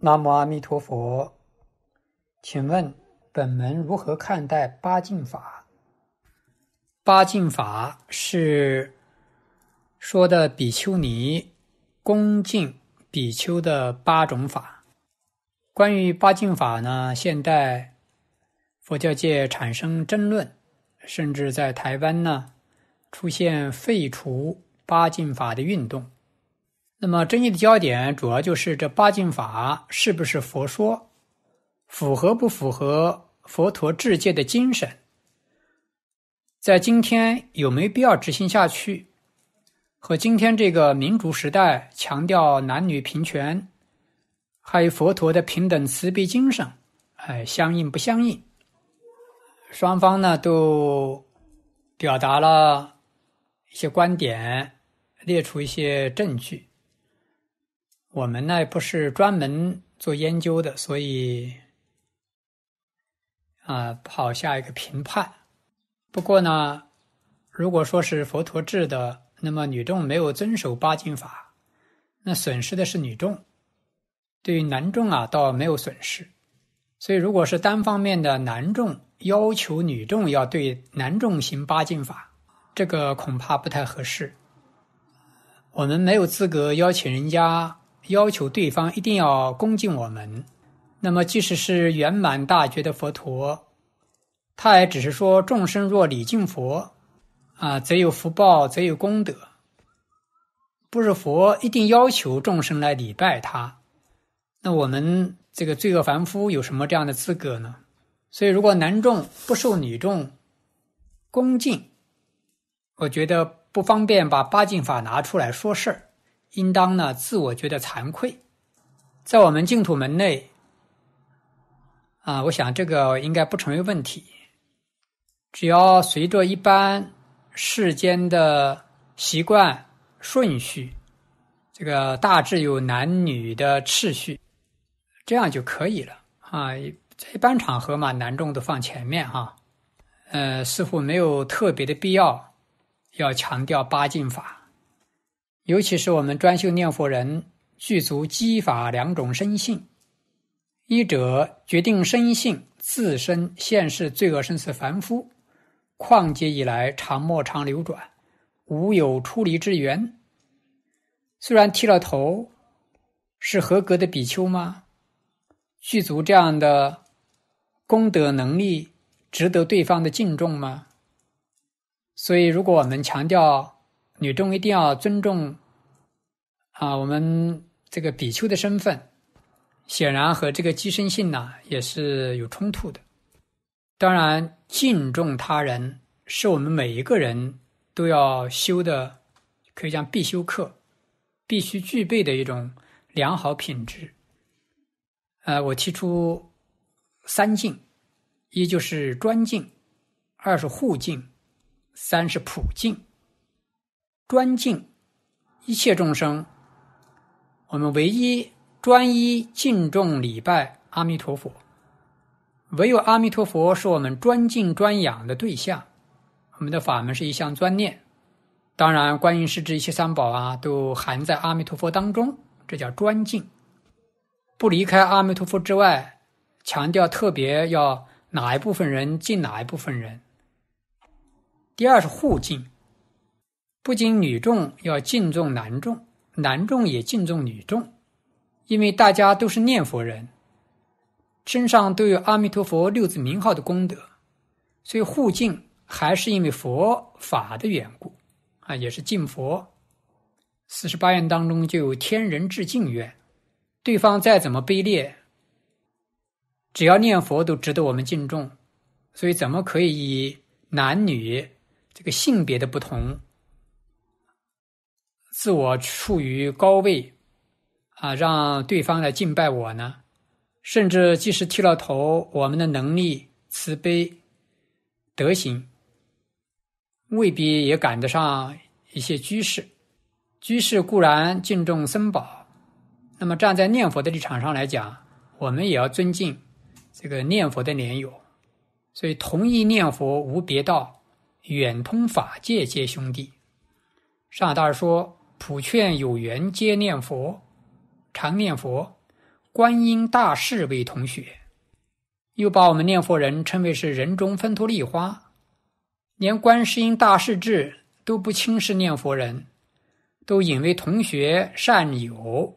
南无阿弥陀佛，请问本门如何看待八敬法？八敬法是说的比丘尼恭敬比丘的八种法。关于八敬法呢，现代佛教界产生争论，甚至在台湾呢出现废除八敬法的运动。那么，争议的焦点主要就是这八敬法是不是佛说，符合不符合佛陀智戒的精神，在今天有没必要执行下去，和今天这个民主时代强调男女平权，还有佛陀的平等慈悲精神，哎，相应不相应？双方呢都表达了一些观点，列出一些证据。我们呢不是专门做研究的，所以啊，跑好下一个评判。不过呢，如果说是佛陀制的，那么女众没有遵守八经法，那损失的是女众；对于男众啊，倒没有损失。所以，如果是单方面的男众要求女众要对男众行八经法，这个恐怕不太合适。我们没有资格邀请人家。要求对方一定要恭敬我们，那么即使是圆满大觉的佛陀，他也只是说众生若礼敬佛，啊，则有福报，则有功德。不是佛一定要求众生来礼拜他，那我们这个罪恶凡夫有什么这样的资格呢？所以，如果男众不受女众恭敬，我觉得不方便把八敬法拿出来说事儿。应当呢，自我觉得惭愧，在我们净土门内，啊，我想这个应该不成为问题。只要随着一般世间的习惯顺序，这个大致有男女的次序，这样就可以了啊。在一般场合嘛，男众都放前面哈，呃，似乎没有特别的必要要强调八进法。尤其是我们专修念佛人具足机法两种身性，一者决定身性自身现世罪恶生死凡夫，旷劫以来常莫常流转，无有出离之缘。虽然剃了头，是合格的比丘吗？具足这样的功德能力，值得对方的敬重吗？所以，如果我们强调。女众一定要尊重，啊，我们这个比丘的身份，显然和这个寄生性呢也是有冲突的。当然，敬重他人是我们每一个人都要修的，可以讲必修课，必须具备的一种良好品质。呃，我提出三敬：一就是专敬，二是护敬，三是普敬。专敬一切众生，我们唯一专一敬重礼拜阿弥陀佛，唯有阿弥陀佛是我们专敬专仰的对象。我们的法门是一项专念，当然观音、师智、一切三宝啊，都含在阿弥陀佛当中，这叫专敬，不离开阿弥陀佛之外，强调特别要哪一部分人敬哪一部分人。第二是护敬。不仅女众要敬重男众，男众也敬重女众，因为大家都是念佛人，身上都有阿弥陀佛六字名号的功德，所以互敬还是因为佛法的缘故啊，也是敬佛。四十八愿当中就有天人致敬愿，对方再怎么卑劣，只要念佛都值得我们敬重，所以怎么可以以男女这个性别的不同？自我处于高位，啊，让对方来敬拜我呢？甚至即使剃了头，我们的能力、慈悲、德行，未必也赶得上一些居士。居士固然敬重僧宝，那么站在念佛的立场上来讲，我们也要尊敬这个念佛的莲友。所以，同意念佛无别道，远通法界皆兄弟。上大师说。普劝有缘皆念佛，常念佛，观音大士为同学，又把我们念佛人称为是人中分陀利花，连观世音大士智都不轻视念佛人，都引为同学善友，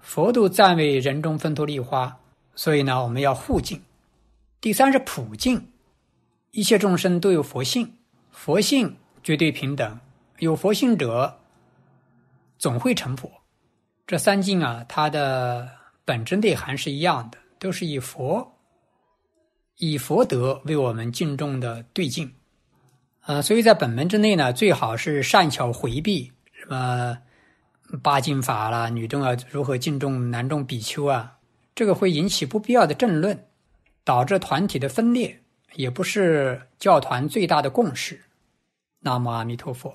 佛都赞为人中分陀利花，所以呢，我们要互敬。第三是普敬，一切众生都有佛性，佛性绝对平等，有佛性者。总会成佛。这三经啊，它的本质内涵是一样的，都是以佛以佛德为我们敬重的对境啊。所以在本门之内呢，最好是善巧回避什么八经法啦、女众啊如何敬重男众比丘啊，这个会引起不必要的争论，导致团体的分裂，也不是教团最大的共识。南无阿弥陀佛。